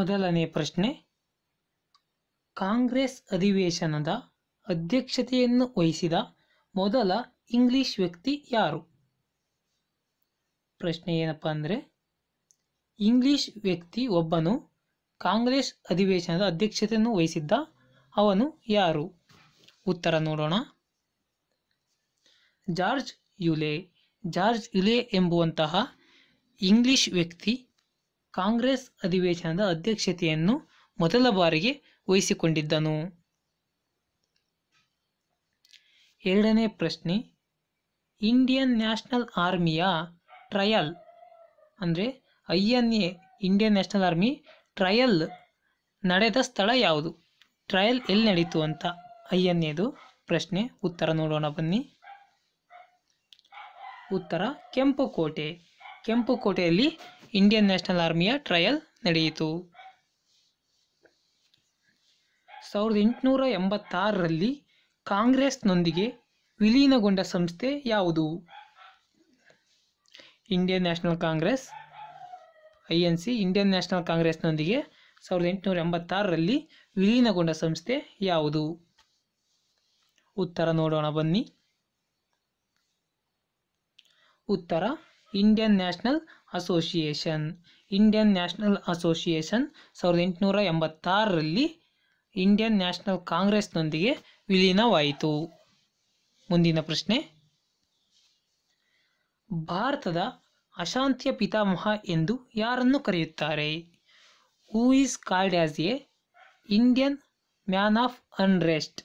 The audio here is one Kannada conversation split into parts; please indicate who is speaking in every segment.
Speaker 1: ಮೊದಲನೇ ಪ್ರಶ್ನೆ ಕಾಂಗ್ರೆಸ್ ಅಧಿವೇಶನದ ಅಧ್ಯಕ್ಷತೆಯನ್ನು ವಹಿಸಿದ ಮೊದಲ ಇಂಗ್ಲಿಷ್ ವ್ಯಕ್ತಿ ಯಾರು ಪ್ರಶ್ನೆ ಏನಪ್ಪ ಅಂದರೆ ಇಂಗ್ಲಿಷ್ ವ್ಯಕ್ತಿ ಒಬ್ಬನು ಕಾಂಗ್ರೆಸ್ ಅಧಿವೇಶನದ ಅಧ್ಯಕ್ಷತೆಯನ್ನು ವಹಿಸಿದ್ದ ಅವನು ಯಾರು ಉತ್ತರ ನೋಡೋಣ ಜಾರ್ಜ್ ಯುಲೆ ಜಾರ್ಜ್ ಯುಲೆ ಎಂಬುವಂತಹ ಇಂಗ್ಲಿಷ್ ವ್ಯಕ್ತಿ ಕಾಂಗ್ರೆಸ್ ಅಧಿವೇಶನದ ಅಧ್ಯಕ್ಷತೆಯನ್ನು ಮೊದಲ ಬಾರಿಗೆ ವಹಿಸಿಕೊಂಡಿದ್ದನು ಎರಡನೇ ಪ್ರಶ್ನೆ ಇಂಡಿಯನ್ ನ್ಯಾಷನಲ್ ಆರ್ಮಿಯ ಟ್ರಯಲ್ ಅಂದರೆ I N A Indian National Army trial ನಡೆದ ಸ್ಥಳ ಯಾವುದು ಟ್ರಯಲ್ ಎಲ್ಲಿ ನಡೀತು ಅಂತ ಐ ಎನ್ ಎದು ಪ್ರಶ್ನೆ ಉತ್ತರ ನೋಡೋಣ ಬನ್ನಿ ಉತ್ತರ ಕೆಂಪು ಕೋಟೆ ಕೆಂಪು ಕೋಟೆಯಲ್ಲಿ ಇಂಡಿಯನ್ ನ್ಯಾಷನಲ್ ಆರ್ಮಿಯ ಟ್ರಯಲ್ ನಡೆಯಿತು ಸಾವಿರದ ಎಂಟುನೂರ ಎಂಬತ್ತಾರರಲ್ಲಿ ಕಾಂಗ್ರೆಸ್ನೊಂದಿಗೆ ವಿಲೀನಗೊಂಡ ಸಂಸ್ಥೆ ಯಾವುದು Indian National Congress I N C Indian National ಕಾಂಗ್ರೆಸ್ನೊಂದಿಗೆ ಸಾವಿರದ ಎಂಟುನೂರ ಎಂಬತ್ತಾರರಲ್ಲಿ ವಿಲೀನಗೊಂಡ ಸಂಸ್ಥೆ ಯಾವುದು ಉತ್ತರ ನೋಡೋಣ ಬನ್ನಿ ಉತ್ತರ Indian National Association Indian National Association ಸಾವಿರದ ಎಂಟುನೂರ ಎಂಬತ್ತಾರರಲ್ಲಿ ಇಂಡಿಯನ್ ನ್ಯಾಷನಲ್ ಕಾಂಗ್ರೆಸ್ನೊಂದಿಗೆ ವಿಲೀನವಾಯಿತು ಮುಂದಿನ ಪ್ರಶ್ನೆ ಭಾರತದ ಅಶಾಂತಿಯ ಪಿತಾಮಹ ಎಂದು ಯಾರನ್ನು ಕರೆಯುತ್ತಾರೆ who is called as a Indian man of unrest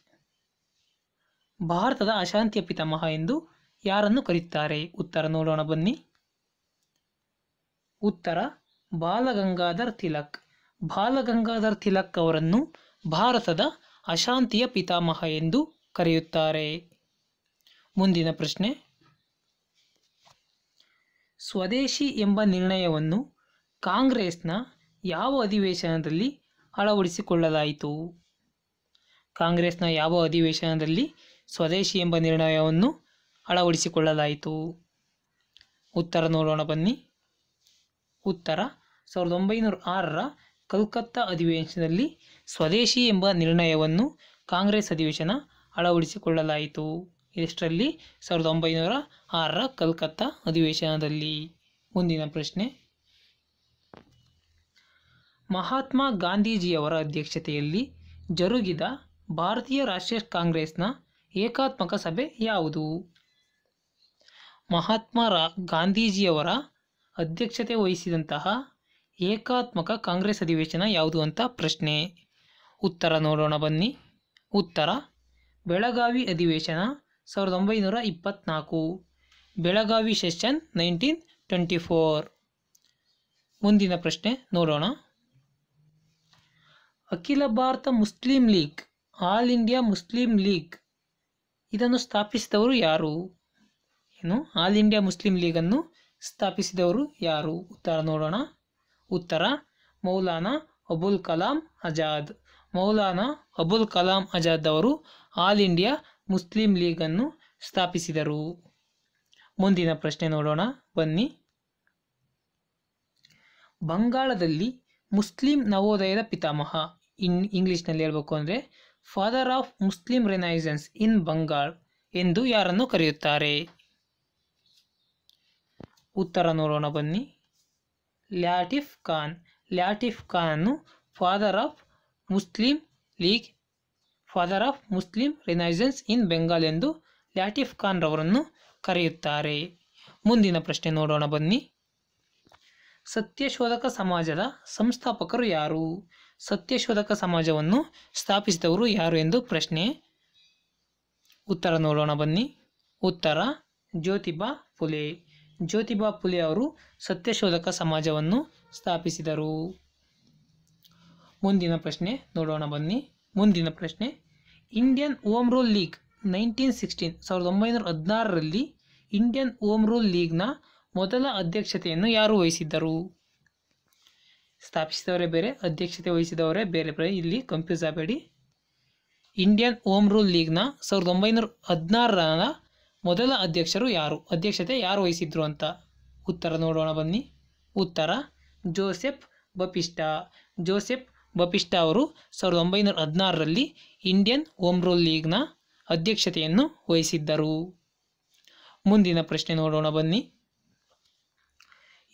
Speaker 1: ಭಾರತದ ಅಶಾಂತಿಯ ಪಿತಾಮಹ ಎಂದು ಯಾರನ್ನು ಕರೆಯುತ್ತಾರೆ ಉತ್ತರ ನೋಡೋಣ ಬನ್ನಿ ಉತ್ತರ ಬಾಲಗಂಗಾಧರ್ ತಿಲಕ್ ಬಾಲಗಂಗಾಧರ್ ತಿಲಕ್ ಅವರನ್ನು ಭಾರತದ ಅಶಾಂತಿಯ ಪಿತಾಮಹ ಎಂದು ಕರೆಯುತ್ತಾರೆ ಮುಂದಿನ ಪ್ರಶ್ನೆ ಸ್ವದೇಶಿ ಎಂಬ ನಿರ್ಣಯವನ್ನು ಕಾಂಗ್ರೆಸ್ನ ಯಾವ ಅಧಿವೇಶನದಲ್ಲಿ ಅಳವಡಿಸಿಕೊಳ್ಳಲಾಯಿತು ಕಾಂಗ್ರೆಸ್ನ ಯಾವ ಅಧಿವೇಶನದಲ್ಲಿ ಸ್ವದೇಶಿ ಎಂಬ ನಿರ್ಣಯವನ್ನು ಅಳವಡಿಸಿಕೊಳ್ಳಲಾಯಿತು ಉತ್ತರ ನೋಡೋಣ ಬನ್ನಿ ಉತ್ತರ ಸಾವಿರದ ಒಂಬೈನೂರ ಆರರ ಕಲ್ಕತ್ತಾ ಅಧಿವೇಶನದಲ್ಲಿ ಸ್ವದೇಶಿ ಎಂಬ ನಿರ್ಣಯವನ್ನು ಕಾಂಗ್ರೆಸ್ ಅಧಿವೇಶನ ಅಳವಡಿಸಿಕೊಳ್ಳಲಾಯಿತು ಇದಷ್ಟರಲ್ಲಿ ಸಾವಿರದ ಒಂಬೈನೂರ ಆರರ ಕಲ್ಕತ್ತಾ ಅಧಿವೇಶನದಲ್ಲಿ ಮುಂದಿನ ಪ್ರಶ್ನೆ ಮಹಾತ್ಮ ಗಾಂಧೀಜಿಯವರ ಅಧ್ಯಕ್ಷತೆಯಲ್ಲಿ ಜರುಗಿದ ಭಾರತೀಯ ರಾಷ್ಟ್ರೀಯ ಕಾಂಗ್ರೆಸ್ನ ಏಕಾತ್ಮಕ ಸಭೆ ಯಾವುದು ಮಹಾತ್ಮ ರಾ ಗಾಂಧೀಜಿಯವರ ಅಧ್ಯಕ್ಷತೆ ವಹಿಸಿದಂತಹ ಏಕಾತ್ಮಕ ಕಾಂಗ್ರೆಸ್ ಅಧಿವೇಶನ ಯಾವುದು ಅಂತ ಪ್ರಶ್ನೆ ಉತ್ತರ ನೋಡೋಣ ಬನ್ನಿ ಉತ್ತರ ಬೆಳಗಾವಿ ಅಧಿವೇಶನ ಸಾವಿರದ ಒಂಬೈನೂರ ಇಪ್ಪತ್ನಾಲ್ಕು Belagavi session nineteen twenty four ಮುಂದಿನ ಪ್ರಶ್ನೆ ನೋಡೋಣ Akhil Bharat Muslim League All India Muslim League ಇದನ್ನು ಸ್ಥಾಪಿಸಿದವರು ಯಾರು ಏನು ಆಲ್ ಇಂಡಿಯಾ ಮುಸ್ಲಿಂ ಲೀಗನ್ನು ಸ್ಥಾಪಿಸಿದವರು ಯಾರು ಉತ್ತರ ನೋಡೋಣ ಉತ್ತರ ಮೌಲಾನಾ ಅಬುಲ್ ಕಲಾಂ ಅಜಾದ್ ಮೌಲಾನಾ ಅಬುಲ್ ಕಲಾಂ ಅಜಾದ್ ಅವರು ಆಲ್ ಇಂಡಿಯಾ ಮುಸ್ಲಿಂ ಲೀಗನ್ನು ಸ್ಥಾಪಿಸಿದರು ಮುಂದಿನ ಪ್ರಶ್ನೆ ನೋಡೋಣ ಬನ್ನಿ ಬಂಗಾಳದಲ್ಲಿ ಮುಸ್ಲಿಂ ನವೋದಯದ ಪಿತಾಮಹ ಇನ್ ಇಂಗ್ಲಿಷ್ನಲ್ಲಿ ಹೇಳಬೇಕು ಅಂದರೆ father of Muslim renaissance in Bengal ಎಂದು ಯಾರನ್ನು ಕರೆಯುತ್ತಾರೆ ಉತ್ತರ ನೋಡೋಣ ಬನ್ನಿ ಲ್ಯಾಟಿಫ್ ಖಾನ್ ಲ್ಯಾಟಿಫ್ ಖಾನನ್ನು father of Muslim League father of Muslim renaissance in Bengal ಎಂದು ಲ್ಯಾಟಿಫ್ ಖಾನ್ ರವರನ್ನು ಕರೆಯುತ್ತಾರೆ ಮುಂದಿನ ಪ್ರಶ್ನೆ ನೋಡೋಣ ಬನ್ನಿ ಸತ್ಯಶೋಧಕ ಸಮಾಜದ ಸಂಸ್ಥಾಪಕರು ಯಾರು ಸತ್ಯಶೋಧಕ ಸಮಾಜವನ್ನು ಸ್ಥಾಪಿಸಿದವರು ಯಾರು ಎಂದು ಪ್ರಶ್ನೆ ಉತ್ತರ ನೋಡೋಣ ಬನ್ನಿ ಉತ್ತರ ಜ್ಯೋತಿಬಾ ಫುಲೆ ಜ್ಯೋತಿಬಾ ಫುಲೆ ಅವರು ಸತ್ಯಶೋಧಕ ಸಮಾಜವನ್ನು ಸ್ಥಾಪಿಸಿದರು ಮುಂದಿನ ಪ್ರಶ್ನೆ ನೋಡೋಣ ಬನ್ನಿ ಮುಂದಿನ ಪ್ರಶ್ನೆ Indian Home Rule League nineteen sixteen ಸಾವಿರದ ಒಂಬೈನೂರ ಹದಿನಾರರಲ್ಲಿ ಇಂಡಿಯನ್ ಓಮ್ ರೂಲ್ ಲೀಗ್ನ ಮೊದಲ ಅಧ್ಯಕ್ಷತೆಯನ್ನು ಯಾರು ವಹಿಸಿದ್ದರು ಸ್ಥಾಪಿಸಿದವರೇ ಬೇರೆ ಅಧ್ಯಕ್ಷತೆ ವಹಿಸಿದವರೇ ಬೇರೆ ಬೇರೆ ಇಲ್ಲಿ ಕನ್ಫ್ಯೂಸ್ ಆಗಬೇಡಿ ಇಂಡಿಯನ್ ಓಮ್ ರೂಲ್ ಲೀಗ್ನ ಸಾವಿರದ ಒಂಬೈನೂರ ಹದಿನಾರರ ಮೊದಲ ಅಧ್ಯಕ್ಷರು ಯಾರು ಅಧ್ಯಕ್ಷತೆ ಯಾರು ವಹಿಸಿದ್ರು ಅಂತ ಉತ್ತರ ನೋಡೋಣ ಬನ್ನಿ ಉತ್ತರ ಜೋಸೆಫ್ ಬಪಿಸ್ಟಾ ಜೋಸೆಫ್ ಬಪಿಷ್ಟಾ ಅವರು ಸಾವಿರದ ಒಂಬೈನೂರ ಹದಿನಾರರಲ್ಲಿ ಇಂಡಿಯನ್ ಹೋಮ್ ರೂಲ್ ಲೀಗ್ನ ಅಧ್ಯಕ್ಷತೆಯನ್ನು ವಹಿಸಿದ್ದರು ಮುಂದಿನ ಪ್ರಶ್ನೆ ನೋಡೋಣ ಬನ್ನಿ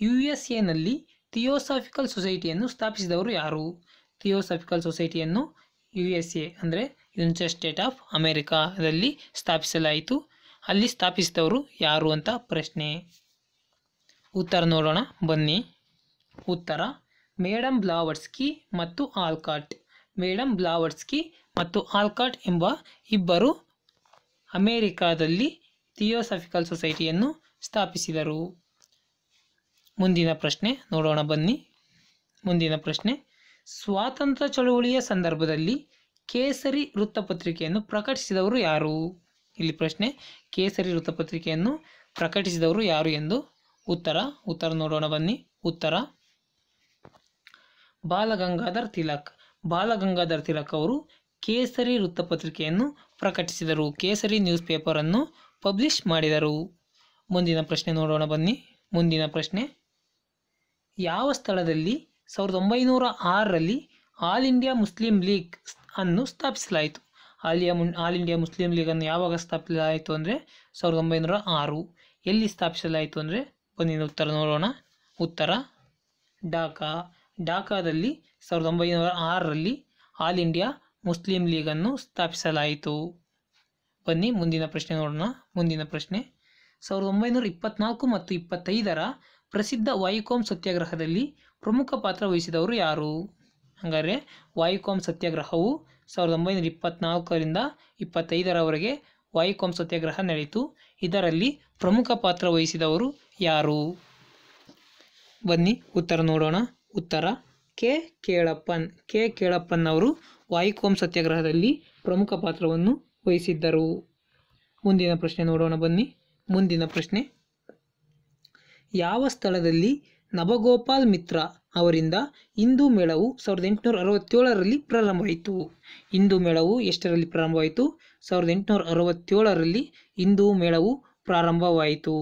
Speaker 1: ಯು ಎಸ್ ಎನಲ್ಲಿ ಥಿಯೋಸಾಫಿಕಲ್ ಸೊಸೈಟಿಯನ್ನು ಸ್ಥಾಪಿಸಿದವರು ಯಾರು ಥಿಯೋಸಾಫಿಕಲ್ ಸೊಸೈಟಿಯನ್ನು ಯು ಎಸ್ ಎ ಅಂದರೆ ಯುನೈಟೆಡ್ ಸ್ಟೇಟ್ ಆಫ್ ಅಮೆರಿಕಾದಲ್ಲಿ ಸ್ಥಾಪಿಸಲಾಯಿತು ಅಲ್ಲಿ ಸ್ಥಾಪಿಸಿದವರು ಯಾರು ಅಂತ ಪ್ರಶ್ನೆ ಉತ್ತರ ನೋಡೋಣ ಬನ್ನಿ ಉತ್ತರ ಮೇಡಮ್ ಬ್ಲಾವರ್ಸ್ಕಿ ಮತ್ತು ಆಲ್ಕಾಟ್ ಮೇಡಮ್ ಬ್ಲಾವರ್ಸ್ಕಿ ಮತ್ತು ಆಲ್ಕಾಟ್ ಎಂಬ ಇಬ್ಬರು ಅಮೇರಿಕಾದಲ್ಲಿ ಥಿಯೋಸಫಿಕಲ್ ಸೊಸೈಟಿಯನ್ನು ಸ್ಥಾಪಿಸಿದರು ಮುಂದಿನ ಪ್ರಶ್ನೆ ನೋಡೋಣ ಬನ್ನಿ ಮುಂದಿನ ಪ್ರಶ್ನೆ ಸ್ವಾತಂತ್ರ್ಯ ಚಳುವಳಿಯ ಸಂದರ್ಭದಲ್ಲಿ ಕೇಸರಿ ವೃತ್ತಪತ್ರಿಕೆಯನ್ನು ಪ್ರಕಟಿಸಿದವರು ಯಾರು ಇಲ್ಲಿ ಪ್ರಶ್ನೆ ಕೇಸರಿ ವೃತ್ತಪತ್ರಿಕೆಯನ್ನು ಪ್ರಕಟಿಸಿದವರು ಯಾರು ಎಂದು ಉತ್ತರ ಉತ್ತರ ನೋಡೋಣ ಬನ್ನಿ ಉತ್ತರ ಬಾಲಗಂಗಾಧರ್ ತಿಲಕ್ ಬಾಲಗಂಗಾಧರ್ ತಿಲಕ್ ಅವರು ಕೇಸರಿ ವೃತ್ತಪತ್ರಿಕೆಯನ್ನು ಪ್ರಕಟಿಸಿದರು ಕೇಸರಿ ನ್ಯೂಸ್ ಪೇಪರನ್ನು ಪಬ್ಲಿಷ್ ಮಾಡಿದರು ಮುಂದಿನ ಪ್ರಶ್ನೆ ನೋಡೋಣ ಬನ್ನಿ ಮುಂದಿನ ಪ್ರಶ್ನೆ ಯಾವ ಸ್ಥಳದಲ್ಲಿ ಸಾವಿರದ ಒಂಬೈನೂರ ಆರರಲ್ಲಿ ಆಲ್ ಇಂಡಿಯಾ ಮುಸ್ಲಿಂ ಲೀಗ್ ಅನ್ನು ಸ್ಥಾಪಿಸಲಾಯಿತು ಆಲಿಯಾ ಮುನ್ ಆಲ್ ಇಂಡಿಯಾ ಮುಸ್ಲಿಂ ಲೀಗನ್ನು ಯಾವಾಗ ಸ್ಥಾಪಿಸಲಾಯಿತು ಅಂದರೆ ಸಾವಿರದ ಒಂಬೈನೂರ ಆರು ಎಲ್ಲಿ ಸ್ಥಾಪಿಸಲಾಯಿತು ಅಂದರೆ ಬಂದಿನ ಉತ್ತರ ನೋಡೋಣ ಉತ್ತರ ಢಾಕಾ ಢಾಕಾದಲ್ಲಿ ಸಾವಿರದ ಒಂಬೈನೂರ ಆರರಲ್ಲಿ ಆಲ್ ಇಂಡಿಯಾ ಮುಸ್ಲಿಂ ಲೀಗನ್ನು ಸ್ಥಾಪಿಸಲಾಯಿತು ಬನ್ನಿ ಮುಂದಿನ ಪ್ರಶ್ನೆ ನೋಡೋಣ ಮುಂದಿನ ಪ್ರಶ್ನೆ ಸಾವಿರದ ಒಂಬೈನೂರ ಇಪ್ಪತ್ನಾಲ್ಕು ಮತ್ತು ಇಪ್ಪತ್ತೈದರ ಪ್ರಸಿದ್ಧ ವಾಯುಕೋಮ್ ಸತ್ಯಾಗ್ರಹದಲ್ಲಿ ಪ್ರಮುಖ ಪಾತ್ರ ವಹಿಸಿದವರು ಯಾರು ಹಾಗಾದರೆ ವಾಯುಕೋಮ್ ಸತ್ಯಾಗ್ರಹವು ಸಾವಿರದ ಒಂಬೈನೂರ ಇಪ್ಪತ್ತ್ನಾಲ್ಕರಿಂದ ಇಪ್ಪತ್ತೈದರವರೆಗೆ ವಾಯುಕೋಂ ಸತ್ಯಾಗ್ರಹ ನಡೆಯಿತು ಇದರಲ್ಲಿ ಪ್ರಮುಖ ಪಾತ್ರ ವಹಿಸಿದವರು ಯಾರು ಬನ್ನಿ ಉತ್ತರ ನೋಡೋಣ ಉತ್ತರ ಕೆ ಕೇಳಪ್ಪನ್ ಕೆ ಕೇಳಪ್ಪನವರು ವಾಯುಕೋಮ್ ಸತ್ಯಾಗ್ರಹದಲ್ಲಿ ಪ್ರಮುಖ ಪಾತ್ರವನ್ನು ವಹಿಸಿದ್ದರು ಮುಂದಿನ ಪ್ರಶ್ನೆ ನೋಡೋಣ ಬನ್ನಿ ಮುಂದಿನ ಪ್ರಶ್ನೆ ಯಾವ ಸ್ಥಳದಲ್ಲಿ ನವಗೋಪಾಲ್ ಮಿತ್ರ ಅವರಿಂದ ಹಿಂದೂ ಮೇಳವು ಸಾವಿರದ ಎಂಟುನೂರ ಅರವತ್ತೇಳರಲ್ಲಿ ಪ್ರಾರಂಭವಾಯಿತು ಹಿಂದೂ ಮೇಳವು ಎಷ್ಟರಲ್ಲಿ ಪ್ರಾರಂಭವಾಯಿತು ಸಾವಿರದ ಎಂಟುನೂರ ಅರವತ್ತೇಳರಲ್ಲಿ ಹಿಂದೂ ಮೇಳವು ಪ್ರಾರಂಭವಾಯಿತು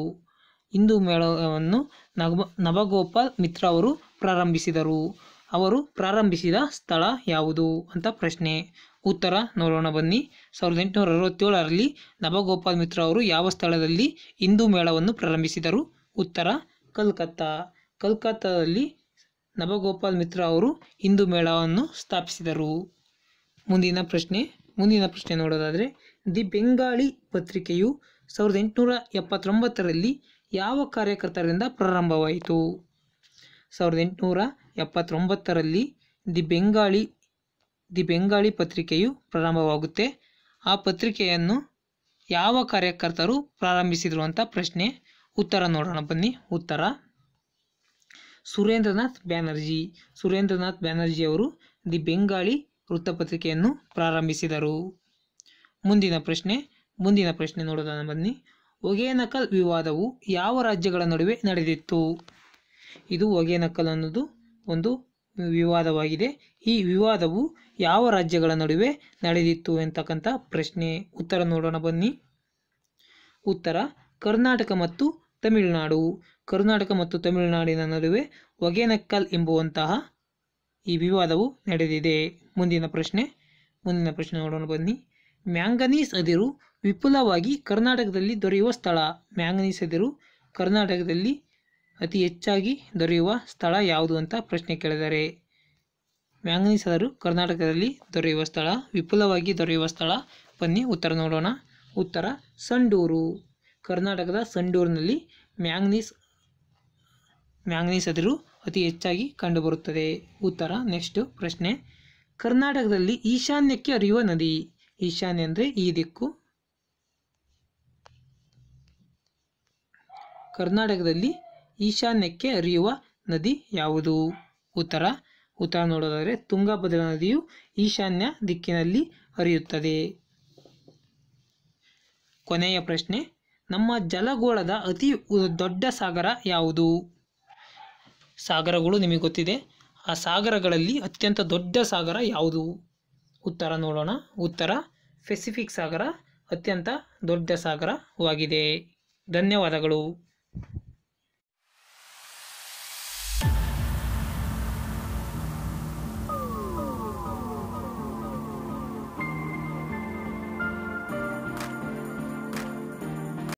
Speaker 1: ಹಿಂದೂ ಮೇಳವನ್ನು ನಗ ನವಗೋಪಾಲ್ ಮಿತ್ರ ಅವರು ಪ್ರಾರಂಭಿಸಿದರು ಅವರು ಪ್ರಾರಂಭಿಸಿದ ಸ್ಥಳ ಯಾವುದು ಅಂತ ಪ್ರಶ್ನೆ ಉತ್ತರ ನೋಡೋಣ ಬನ್ನಿ ಸಾವಿರದ ಎಂಟುನೂರ ಅರವತ್ತೇಳರಲ್ಲಿ ನವಗೋಪಾಲ್ ಮಿತ್ರ ಅವರು ಯಾವ ಸ್ಥಳದಲ್ಲಿ ಹಿಂದೂ ಮೇಳವನ್ನು ಪ್ರಾರಂಭಿಸಿದರು ಉತ್ತರ ಕಲ್ಕತ್ತಾ ಕಲ್ಕತ್ತಾದಲ್ಲಿ ನವಗೋಪಾಲ್ ಮಿತ್ರ ಅವರು ಹಿಂದೂ ಮೇಳವನ್ನು ಸ್ಥಾಪಿಸಿದರು ಮುಂದಿನ ಪ್ರಶ್ನೆ ಮುಂದಿನ ಪ್ರಶ್ನೆ ನೋಡೋದಾದರೆ ದಿ ಬೆಂಗಾಳಿ ಪತ್ರಿಕೆಯು ಸಾವಿರದ ಎಂಟುನೂರ ಎಪ್ಪತ್ತೊಂಬತ್ತರಲ್ಲಿ ಯಾವ ಕಾರ್ಯಕರ್ತರಿಂದ ಪ್ರಾರಂಭವಾಯಿತು ಸಾವಿರದ ಎಂಟುನೂರ ಎಪ್ಪತ್ತೊಂಬತ್ತರಲ್ಲಿ ದಿ ಬೆಂಗಾಳಿ ದಿ ಬೆಂಗಾಳಿ ಪತ್ರಿಕೆಯು ಪ್ರಾರಂಭವಾಗುತ್ತೆ ಆ ಪತ್ರಿಕೆಯನ್ನು ಯಾವ ಕಾರ್ಯಕರ್ತರು ಪ್ರಾರಂಭಿಸಿದರು ಅಂತ ಪ್ರಶ್ನೆ ಉತ್ತರ ನೋಡೋಣ ಬನ್ನಿ ಉತ್ತರ ಸುರೇಂದ್ರನಾಥ್ ಬ್ಯಾನರ್ಜಿ ಸುರೇಂದ್ರನಾಥ್ ಬ್ಯಾನರ್ಜಿ ಅವರು ದಿ ಬೆಂಗಾಳಿ ವೃತ್ತಪತ್ರಿಕೆಯನ್ನು ಪ್ರಾರಂಭಿಸಿದರು ಮುಂದಿನ ಪ್ರಶ್ನೆ ಮುಂದಿನ ಪ್ರಶ್ನೆ ನೋಡೋಣ ಬನ್ನಿ ಒಗೇನಕಲ್ ವಿವಾದವು ಯಾವ ರಾಜ್ಯಗಳ ನಡುವೆ ನಡೆದಿತ್ತು ಇದು ಒಗೇನಕಲ್ ಅನ್ನೋದು ಒಂದು ವಿವಾದವಾಗಿದೆ ಈ ವಿವಾದವು ಯಾವ ರಾಜ್ಯಗಳ ನಡುವೆ ನಡೆದಿತ್ತು ಎಂತಕ್ಕಂಥ ಪ್ರಶ್ನೆ ಉತ್ತರ ನೋಡೋಣ ಬನ್ನಿ ಉತ್ತರ ಕರ್ನಾಟಕ ಮತ್ತು ತಮಿಳುನಾಡು ಕರ್ನಾಟಕ ಮತ್ತು ತಮಿಳುನಾಡಿನ ನಡುವೆ ಹೊಗೆನಕ್ಕಲ್ ಎಂಬುವಂತಹ ಈ ವಿವಾದವು ನಡೆದಿದೆ ಮುಂದಿನ ಪ್ರಶ್ನೆ ಮುಂದಿನ ಪ್ರಶ್ನೆ ನೋಡೋಣ ಬನ್ನಿ ಮ್ಯಾಂಗನೀಸ್ ಅದಿರು ವಿಪುಲವಾಗಿ ಕರ್ನಾಟಕದಲ್ಲಿ ದೊರೆಯುವ ಸ್ಥಳ ಮ್ಯಾಂಗನೀಸ್ ಅದಿರು ಕರ್ನಾಟಕದಲ್ಲಿ ಅತಿ ಹೆಚ್ಚಾಗಿ ದೊರೆಯುವ ಸ್ಥಳ ಯಾವುದು ಅಂತ ಪ್ರಶ್ನೆ ಕೇಳಿದ್ದಾರೆ ಮ್ಯಾಂಗನೀಸ್ ಅದರು ಕರ್ನಾಟಕದಲ್ಲಿ ದೊರೆಯುವ ಸ್ಥಳ ವಿಪುಲವಾಗಿ ದೊರೆಯುವ ಸ್ಥಳ ಬನ್ನಿ ಉತ್ತರ ನೋಡೋಣ ಉತ್ತರ ಸಂಡೂರು ಕರ್ನಾಟಕದ ಸಂಡೂರಿನಲ್ಲಿ ಮ್ಯಾಂಗ್ನೀಸ್ ಮ್ಯಾಂಗ್ನೀಸ್ ಅದಿರು ಅತಿ ಹೆಚ್ಚಾಗಿ ಕಂಡುಬರುತ್ತದೆ ಉತ್ತರ ನೆಕ್ಸ್ಟ್ ಪ್ರಶ್ನೆ ಕರ್ನಾಟಕದಲ್ಲಿ ಈಶಾನ್ಯಕ್ಕೆ ಹರಿಯುವ ನದಿ ಈಶಾನ್ಯ ಅಂದರೆ ಈ ದಿಕ್ಕು ಕರ್ನಾಟಕದಲ್ಲಿ ಈಶಾನ್ಯಕ್ಕೆ ಹರಿಯುವ ನದಿ ಯಾವುದು ಉತ್ತರ ಉತ್ತರ ನೋಡೋದಾದರೆ ತುಂಗಭದ್ರಾ ನದಿಯು ಈಶಾನ್ಯ ದಿಕ್ಕಿನಲ್ಲಿ ಹರಿಯುತ್ತದೆ ಕೊನೆಯ ಪ್ರಶ್ನೆ ನಮ್ಮ ಜಲಗೋಳದ ಅತಿ ದೊಡ್ಡ ಸಾಗರ ಯಾವುದು ಸಾಗರಗಳು ನಿಮಗೆ ಗೊತ್ತಿದೆ ಆ ಸಾಗರಗಳಲ್ಲಿ ಅತ್ಯಂತ ದೊಡ್ಡ ಸಾಗರ ಯಾವುದು ಉತ್ತರ ನೋಡೋಣ ಉತ್ತರ ಪೆಸಿಫಿಕ್ ಸಾಗರ ಅತ್ಯಂತ ದೊಡ್ಡ ಸಾಗರವಾಗಿದೆ ಧನ್ಯವಾದಗಳು